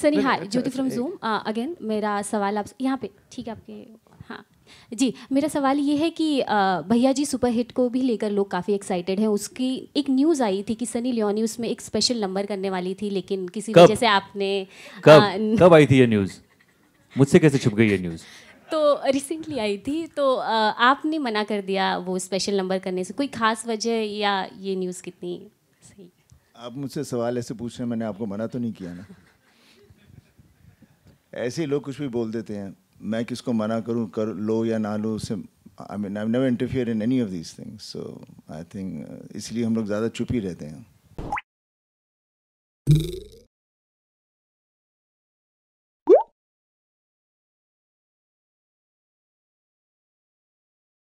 Sunny hi Jyoti from Zoom again मेरा सवाल आप यहाँ पे ठीक है आपके हाँ जी मेरा सवाल ये है कि uh, भैया जी सुपर हिट को भी लेकर लोग काफ़ी एक्साइटेड हैं उसकी एक न्यूज़ आई थी कि सनी लियोनी उसमें एक स्पेशल नंबर करने वाली थी लेकिन किसी वजह से आपने कब आ, uh, कब आई थी ये न्यूज़ मुझसे कैसे छुप गई ये न्यूज़ तो रिसेंटली आई थी तो आ, uh, आपने मना कर दिया वो स्पेशल नंबर करने से कोई खास वजह या ये न्यूज़ कितनी सही आप मुझसे सवाल ऐसे पूछ रहे हैं मैंने आपको मना तो नहीं किया ना ऐसे लोग कुछ भी बोल देते हैं मैं किसको मना करूं कर लो या ना लो उसे I mean I never interfere in any of these things so I think इसलिए हम लोग ज़्यादा चुप ही रहते हैं